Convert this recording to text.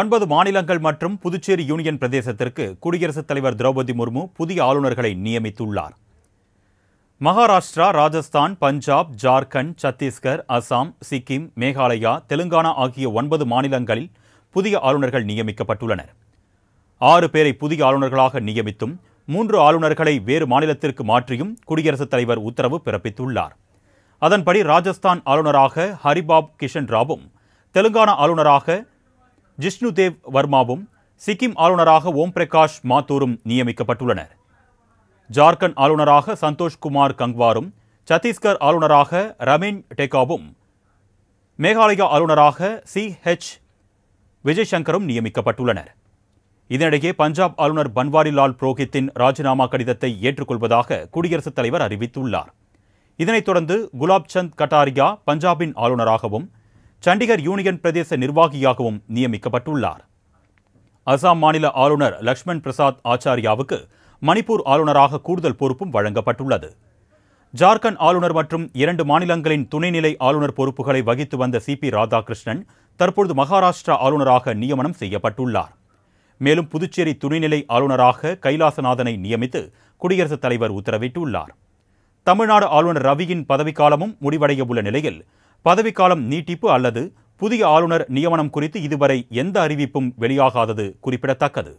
ஒன்பது மாநிலங்கள் மற்றும் புதுச்சேரி யூனியன் பிரதேசத்திற்கு குடியரசுத் தலைவர் திரௌபதி முர்மு புதிய ஆளுநர்களை நியமித்துள்ளார் மகாராஷ்டிரா ராஜஸ்தான் பஞ்சாப் ஜார்க்கண்ட் சத்தீஸ்கர் அசாம் சிக்கிம் மேகாலயா தெலுங்கானா ஆகிய ஒன்பது மாநிலங்களில் புதிய ஆளுநர்கள் நியமிக்கப்பட்டுள்ளனர் ஆறு பேரை புதிய ஆளுநர்களாக நியமித்தும் மூன்று ஆளுநர்களை வேறு மாநிலத்திற்கு மாற்றியும் குடியரசுத் தலைவர் உத்தரவு பிறப்பித்துள்ளார் அதன்படி ராஜஸ்தான் ஆளுநராக ஹரிபாப் கிஷன் ராவும் தெலுங்கானா ஆளுநராக ஜிஷ்ணு தேவ் வர்மாவும் சிக்கிம் ஆளுநராக ஓம் பிரகாஷ் மாத்தூரும் நியமிக்கப்பட்டுள்ளனர் ஜார்க்கண்ட் ஆளுநராக சந்தோஷ்குமார் கங்வாரும் சத்தீஸ்கர் ஆளுநராக ரமேன் டெகாவும் மேகாலயா ஆளுநராக சி ஹெச் விஜய்சங்கரும் நியமிக்கப்பட்டுள்ளனர் இதனிடையே பஞ்சாப் ஆளுநர் பன்வாரிலால் புரோஹித்தின் ராஜினாமா கடிதத்தை ஏற்றுக்கொள்வதாக குடியரசுத் தலைவர் அறிவித்துள்ளார் இதனைத் தொடர்ந்து குலாப் சந்த் கட்டாரியா பஞ்சாபின் ஆளுநராகவும் சண்டிகர் யூனியன் பிரதேச நிர்வாகியாகவும் நியமிக்கப்பட்டுள்ளார் அசாம் மாநில ஆளுநர் லக்ஷ்மண் பிரசாத் ஆச்சாரியாவுக்கு மணிப்பூர் ஆளுநராக கூடுதல் பொறுப்பும் வழங்கப்பட்டுள்ளது ஜார்க்கண்ட் ஆளுநர் மற்றும் இரண்டு மாநிலங்களின் துணைநிலை ஆளுநர் பொறுப்புகளை வகித்து வந்த சி பி ராதாகிருஷ்ணன் தற்பொழுது மகாராஷ்டிரா ஆளுநராக நியமனம் செய்யப்பட்டுள்ளார் மேலும் புதுச்சேரி துணைநிலை ஆளுநராக கைலாசநாதனை நியமித்து குடியரசுத் தலைவர் உத்தரவிட்டுள்ளார் தமிழ்நாடு ஆளுநர் ரவியின் பதவிக்காலமும் முடிவடைய உள்ள நிலையில் பதவிக்காலம் நீட்டிப்பு அல்லது புதிய ஆளுநர் நியமனம் குறித்து இதுவரை எந்த அறிவிப்பும் வெளியாகாதது குறிப்பிடத்தக்கது